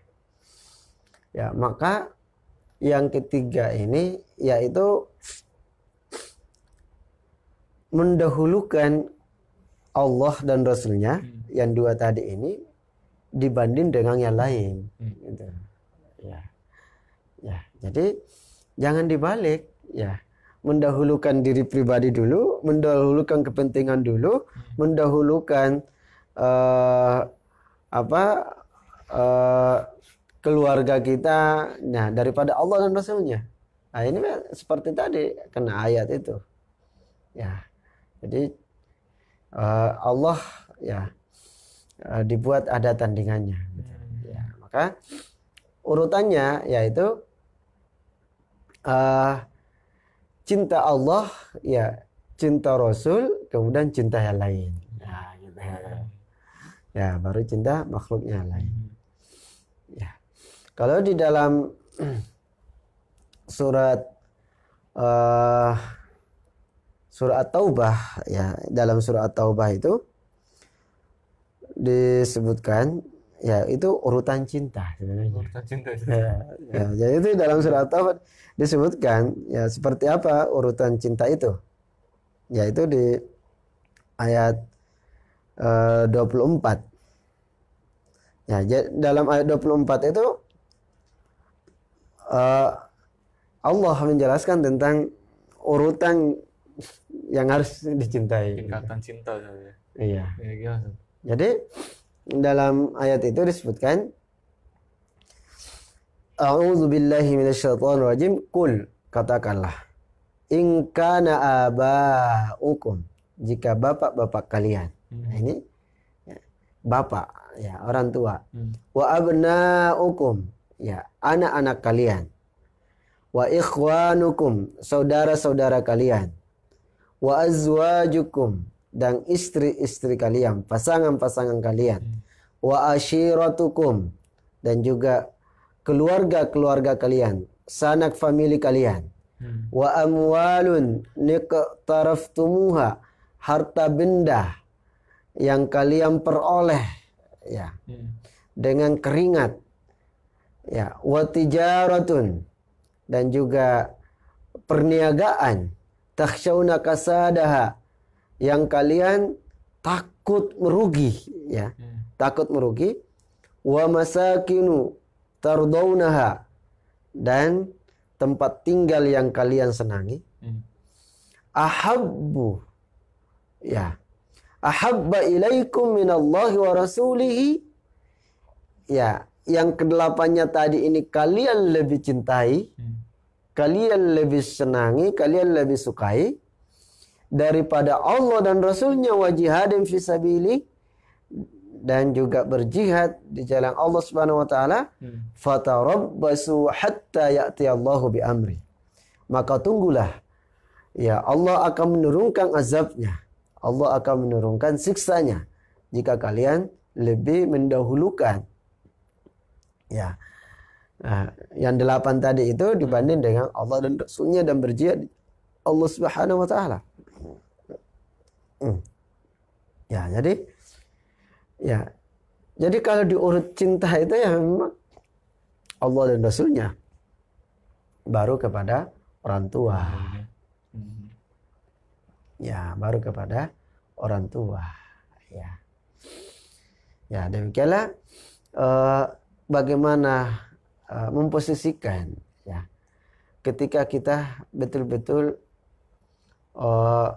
ya maka yang ketiga ini yaitu mendahulukan Allah dan Rasulnya hmm. yang dua tadi ini dibanding dengan yang lain hmm. gitu. ya ya jadi jangan dibalik ya mendahulukan diri pribadi dulu mendahulukan kepentingan dulu hmm. mendahulukan uh, apa uh, keluarga kita nah daripada Allah dan Rasulnya nah ini seperti tadi kena ayat itu ya jadi uh, Allah ya uh, dibuat ada tandingannya ya maka urutannya yaitu uh, cinta Allah ya cinta Rasul kemudian cinta yang lain ya baru cinta makhluknya lain ya. Hmm. ya kalau di dalam surat uh, surat taubah ya dalam surat taubah itu disebutkan ya itu urutan cinta sebenarnya urutan cinta ya, ya jadi itu dalam surat taubah disebutkan ya seperti apa urutan cinta itu yaitu di ayat eh, uh, 24 Ya, dalam ayat 24 itu uh, Allah menjelaskan tentang urutan yang harus dicintai. Tingkatan cinta saja. Iya. Ya, Jadi dalam ayat itu disebutkan A'udzu billahi minasyaitonir rajim. Qul katakanlah in kana aba'ukum jika bapak-bapak kalian. Hmm. Nah, ini ya, bapak ya orang tua. Hmm. Wa abnaukum ya anak-anak kalian. Wa ikhwanukum saudara-saudara kalian. Wa azwajukum dan istri-istri kalian, pasangan-pasangan kalian. Hmm. Wa ashiratukum dan juga keluarga-keluarga kalian, sanak famili kalian. Hmm. Wa amwalun niqtaraftumuha harta benda yang kalian peroleh Ya. ya. Dengan keringat. Ya, watijaratun dan juga perniagaan takshauna kasadaha yang kalian takut merugi ya. ya. Takut merugi wa masakinu tardaunaha dan tempat tinggal yang kalian senangi. Ya. Ahabbu ya ahabba ilaikum minallahi wa rasulihi ya yang kedelapannya tadi ini kalian lebih cintai hmm. kalian lebih senangi kalian lebih sukai daripada Allah dan Rasulnya wajihadim fisabili dan juga berjihad di jalan Allah Subhanahu wa taala hmm. fatarabbasu hatta ya'ti Allahu bi amri maka tunggulah ya Allah akan menurunkan azabnya Allah akan menurunkan siksanya jika kalian lebih mendahulukan. Ya. Nah, yang delapan tadi itu dibanding dengan Allah dan Rasulnya dan berjihad Allah Subhanahu Wa Taala. Hmm. Ya, jadi ya, jadi kalau diurut cinta itu ya memang Allah dan Rasulnya baru kepada orang tua. Iya ya baru kepada orang tua ya ya demikianlah eh, bagaimana eh, memposisikan ya ketika kita betul-betul eh,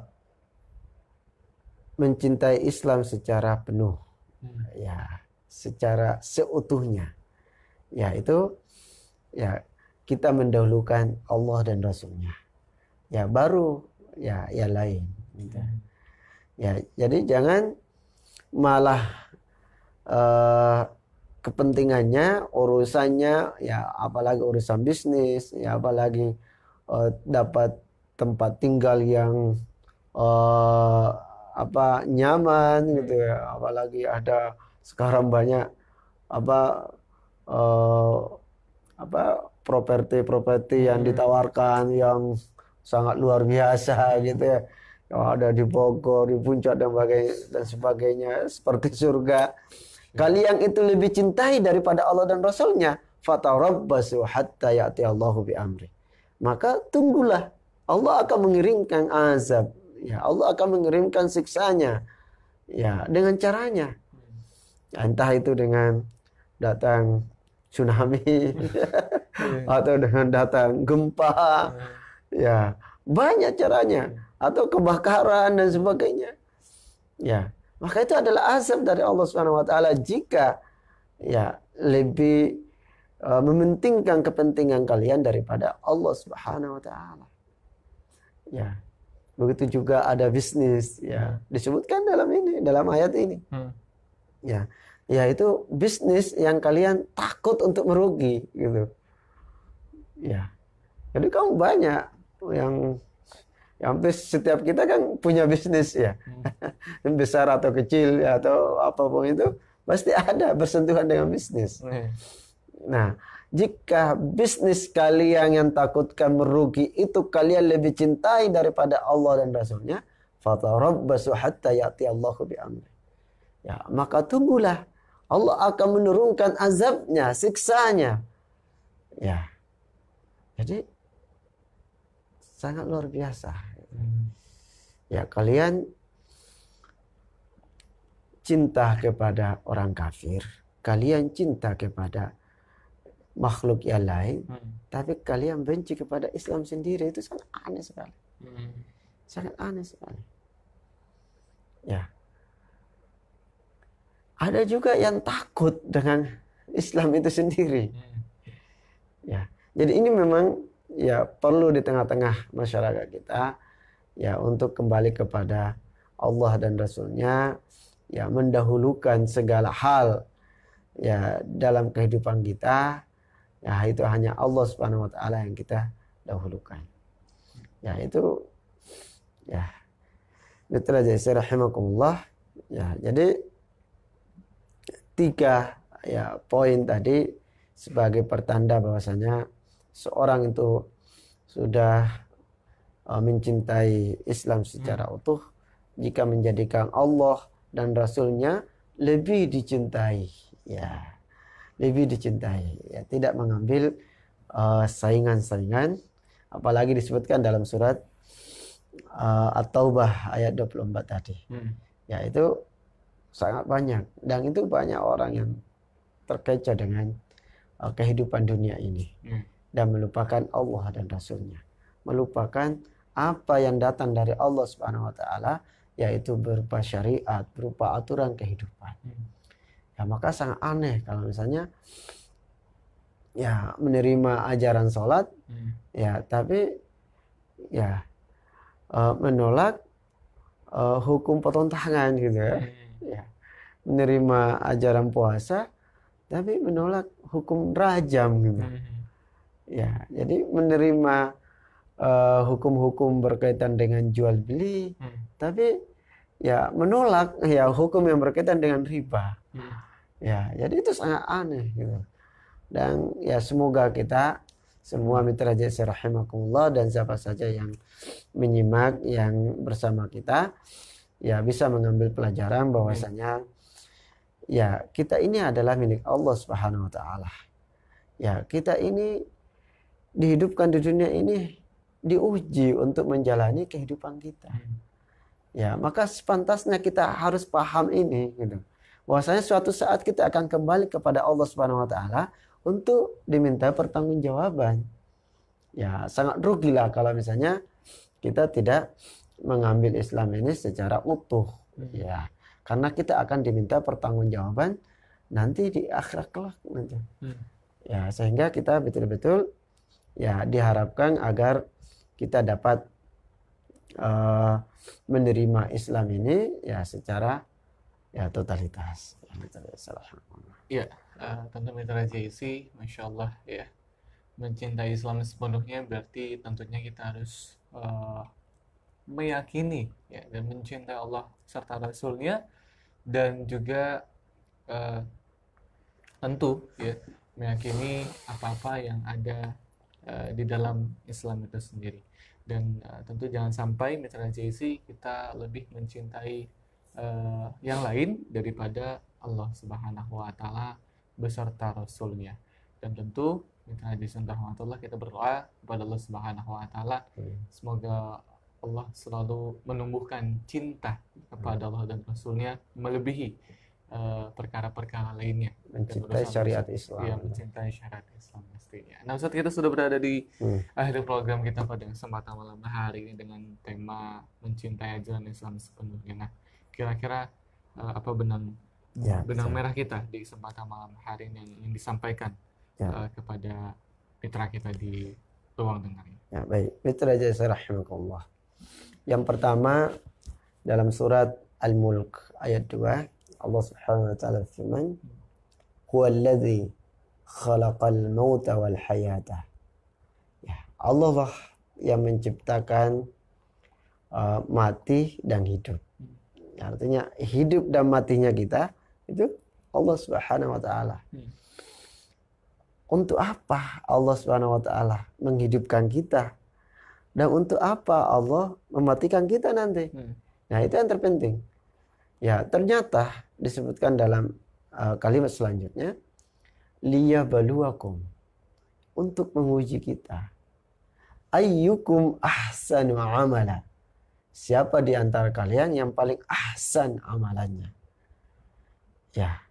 mencintai Islam secara penuh hmm. ya secara seutuhnya ya itu ya kita mendahulukan Allah dan Rasulnya ya baru ya ya lain gitu. ya jadi jangan malah uh, kepentingannya urusannya ya apalagi urusan bisnis ya apalagi uh, dapat tempat tinggal yang uh, apa nyaman gitu ya apalagi ada sekarang banyak apa uh, apa properti-properti yang hmm. ditawarkan yang sangat luar biasa gitu ya. Oh, ada di Bogor, di Puncak dan sebagainya, dan sebagainya seperti surga. kali yang itu lebih cintai daripada Allah dan Rasulnya. Fatarabbasu hatta ya'ti Allahu bi amri. Maka tunggulah Allah akan mengirimkan azab. Ya, Allah akan mengirimkan siksanya. Ya, dengan caranya. Entah itu dengan datang tsunami <laughs> atau dengan datang gempa iya. Ya, banyak caranya atau kebakaran dan sebagainya. Ya, maka itu adalah azab dari Allah Subhanahu wa taala jika ya lebih uh, mementingkan kepentingan kalian daripada Allah Subhanahu wa taala. Ya. Begitu juga ada bisnis ya, disebutkan dalam ini, dalam ayat ini. Hmm. Ya yaitu bisnis yang kalian takut untuk merugi gitu. Ya. Jadi kamu banyak yang ya hampir setiap kita kan punya bisnis ya hmm. <laughs> besar atau kecil atau apapun itu pasti ada bersentuhan dengan bisnis hmm. nah jika bisnis kalian yang takutkan merugi itu kalian lebih cintai daripada Allah dan Rasulnya fatarabbasu hatta ya'ti Allahu bi amri ya maka tunggulah Allah akan menurunkan azabnya siksaannya. ya jadi sangat luar biasa. Hmm. Ya kalian cinta kepada orang kafir, kalian cinta kepada makhluk yang lain, hmm. tapi kalian benci kepada Islam sendiri itu sangat aneh sekali, hmm. sangat aneh sekali. Ya, ada juga yang takut dengan Islam itu sendiri. Hmm. Ya, jadi ini memang ya perlu di tengah-tengah masyarakat kita ya untuk kembali kepada Allah dan Rasulnya ya mendahulukan segala hal ya dalam kehidupan kita ya itu hanya Allah Subhanahu wa taala yang kita dahulukan ya itu ya itulah jadi rahimakumullah ya jadi tiga ya poin tadi sebagai pertanda bahwasanya seorang itu sudah uh, mencintai Islam secara hmm. utuh jika menjadikan Allah dan Rasulnya lebih dicintai ya lebih dicintai ya tidak mengambil saingan uh, saingan-saingan apalagi disebutkan dalam surat uh, At-Taubah ayat 24 tadi hmm. ya itu sangat banyak dan itu banyak orang yang terkecoh dengan uh, kehidupan dunia ini hmm dan melupakan Allah dan Rasulnya. Melupakan apa yang datang dari Allah Subhanahu wa taala yaitu berupa syariat, berupa aturan kehidupan. Hmm. Ya maka sangat aneh kalau misalnya ya menerima ajaran sholat hmm. ya tapi ya e, menolak e, hukum potong tangan gitu ya. Hmm. ya. menerima ajaran puasa tapi menolak hukum rajam gitu Ya, jadi menerima eh, hukum-hukum uh, berkaitan dengan jual beli, hmm. tapi ya menolak ya hukum yang berkaitan dengan riba. Hmm. Ya, jadi itu sangat aneh gitu. Dan ya semoga kita semua hmm. mitra jasa rahimakumullah dan siapa saja yang menyimak yang bersama kita ya bisa mengambil pelajaran hmm. bahwasanya ya kita ini adalah milik Allah Subhanahu wa taala. Ya, kita ini dihidupkan di dunia ini diuji untuk menjalani kehidupan kita. Hmm. Ya, maka sepantasnya kita harus paham ini gitu. Bahwasanya suatu saat kita akan kembali kepada Allah Subhanahu wa taala untuk diminta pertanggungjawaban. Ya, sangat rugilah kalau misalnya kita tidak mengambil Islam ini secara utuh, hmm. ya. Karena kita akan diminta pertanggungjawaban nanti di akhirat kelak nanti. Gitu. Hmm. Ya, sehingga kita betul-betul ya diharapkan agar kita dapat uh, menerima Islam ini ya secara ya totalitas. Ya, uh, eh, tentu mitra JC, masya Allah ya mencintai Islam sepenuhnya berarti tentunya kita harus uh, meyakini ya dan mencintai Allah serta Rasulnya dan juga uh, tentu ya meyakini apa apa yang ada Eh, di dalam Islam itu sendiri dan uh, tentu jangan sampai misalnya JC kita lebih mencintai uh, yang lain daripada Allah Subhanahu wa taala beserta rasulnya dan tentu mitra JC rahmatullah kita berdoa kepada Allah Subhanahu wa taala semoga Allah selalu menumbuhkan cinta kepada Allah dan Rasulnya melebihi Eh, perkara-perkara lainnya mencintai syariat Islam. ya, mencintai syariat Islam pastinya. Nah, Ustaz kita sudah berada di hmm. akhir program kita pada kesempatan malam hari ini dengan tema mencintai ajaran Islam sepenuhnya. Nah, kira-kira uh, apa benang ya, benang bisa. merah kita di kesempatan malam hari ini yang ingin disampaikan ya. uh, kepada mitra kita di ruang dengar ini. Ya, baik. Mitra jasa rahimakumullah. Yang pertama dalam surat Al-Mulk ayat 2 Allah Subhanahu wa taala firman, "Huwallazi khalaqal mauta wal hayata." Ya, Allah lah yang menciptakan uh, mati dan hidup. Artinya hidup dan matinya kita itu Allah Subhanahu wa taala. Hmm. Untuk apa Allah Subhanahu wa taala menghidupkan kita? Dan untuk apa Allah mematikan kita nanti? Hmm. Nah, itu yang terpenting. Ya, ternyata disebutkan dalam uh, kalimat selanjutnya baluakum untuk menguji kita. Ayyukum ahsanu amala. Siapa di antara kalian yang paling ahsan amalannya? Ya.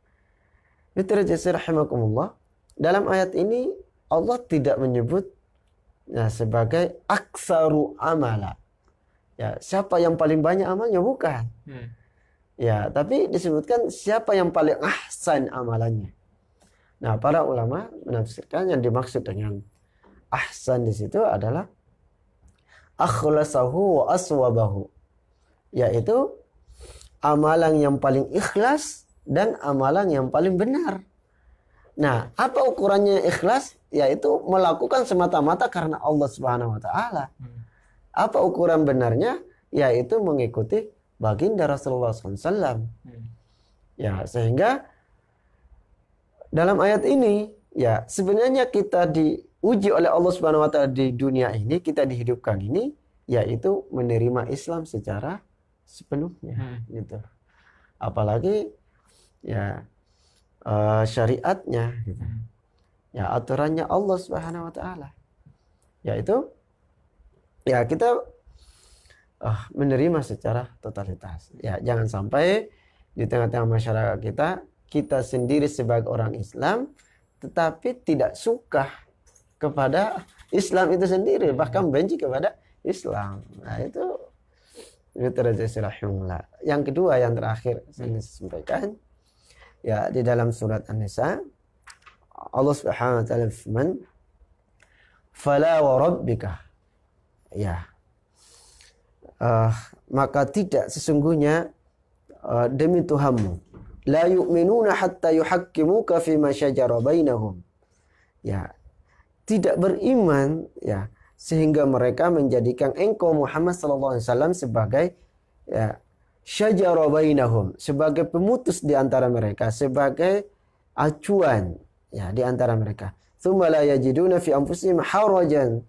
Mitra jasa rahimakumullah. Dalam ayat ini Allah tidak menyebut ya, sebagai aksaru amala. Ya, siapa yang paling banyak amalnya bukan. Hmm Ya, tapi disebutkan siapa yang paling ahsan amalannya. Nah, para ulama menafsirkan yang dimaksud dengan ahsan di situ adalah akhlasahu wa aswabahu. Yaitu amalan yang paling ikhlas dan amalan yang paling benar. Nah, apa ukurannya ikhlas? Yaitu melakukan semata-mata karena Allah Subhanahu wa taala. Hmm. Apa ukuran benarnya? Yaitu mengikuti baginda Rasulullah SAW. Hmm. Ya, sehingga dalam ayat ini ya sebenarnya kita diuji oleh Allah Subhanahu wa taala di dunia ini, kita dihidupkan ini yaitu menerima Islam secara sepenuhnya hmm. gitu. Apalagi ya uh, syariatnya gitu. Hmm. Ya aturannya Allah Subhanahu wa taala. Yaitu ya kita uh, menerima secara totalitas. Ya, jangan sampai di tengah-tengah masyarakat kita kita sendiri sebagai orang Islam tetapi tidak suka kepada Islam itu sendiri, bahkan benci kepada Islam. Nah, itu yang kedua yang terakhir saya ingin sampaikan ya di dalam surat An-Nisa Allah Subhanahu wa taala firman fala wa rabbika ya uh, maka tidak sesungguhnya uh, demi Tuhanmu la yu'minuna hatta yuhakkimuka fi ma syajara bainahum ya tidak beriman ya sehingga mereka menjadikan engkau Muhammad sallallahu alaihi wasallam sebagai ya syajara bainahum sebagai pemutus di antara mereka sebagai acuan ya di antara mereka thumma la yajiduna fi anfusihim harajan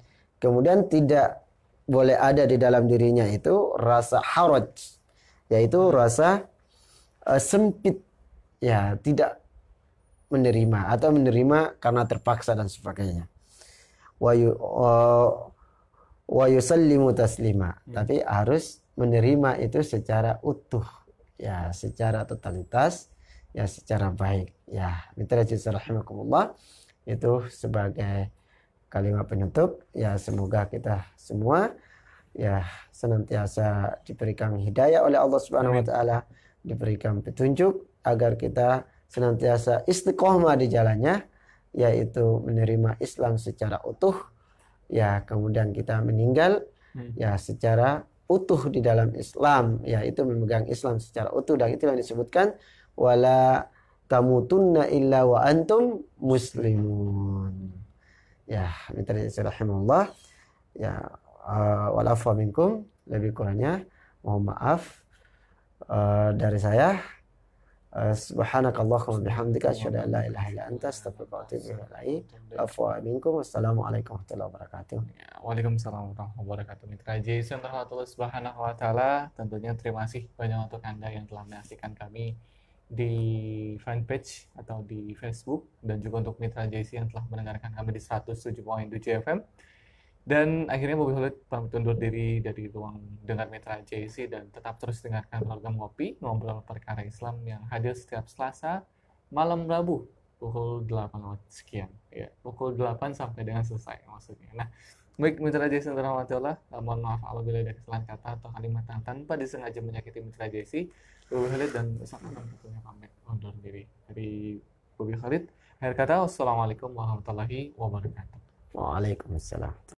kemudian tidak boleh ada di dalam dirinya itu rasa haraj yaitu rasa uh, sempit ya tidak menerima atau menerima karena terpaksa dan sebagainya wa wa yusallimu taslima hmm. tapi harus menerima itu secara utuh ya secara totalitas ya secara baik ya mitra rahimakumullah itu sebagai kalimat penutup ya semoga kita semua ya senantiasa diberikan hidayah oleh Allah Subhanahu wa taala, diberikan petunjuk agar kita senantiasa istiqomah di jalannya yaitu menerima Islam secara utuh ya kemudian kita meninggal hmm. ya secara utuh di dalam Islam yaitu memegang Islam secara utuh dan itu yang disebutkan wala tamutunna illa wa antum muslimun ya minta Allah ya uh, eh, walafa minkum lebih kurangnya mohon maaf eh, dari saya uh, eh, subhanakallahumma bihamdika asyhadu an la ilaha illa anta astaghfiruka wa atubu ilaik afwa minkum assalamualaikum warahmatullahi wabarakatuh ya, waalaikumsalam warahmatullahi wabarakatuh mitra Jason rahmatullah subhanahu wa taala tentunya terima kasih banyak untuk anda yang telah menyaksikan kami di fanpage atau di Facebook dan juga untuk mitra JC yang telah mendengarkan kami di 107.7 JFM Dan akhirnya Bobi Holid pamit undur diri dari ruang dengar mitra JC dan tetap terus dengarkan program Ngopi, Ngobrol Perkara Islam yang hadir setiap Selasa malam Rabu pukul 8 sekian. Ya, pukul 8 sampai dengan selesai maksudnya. Nah, Baik, Mitra Jason Allah, eh, mohon maaf apabila ada kesalahan kata atau kalimat yang tanpa disengaja menyakiti Mitra JC Bobby Khalid dan Saka tentunya pamit undur diri dari Bobby Khalid. Akhir kata, wassalamualaikum warahmatullahi wabarakatuh. Waalaikumsalam.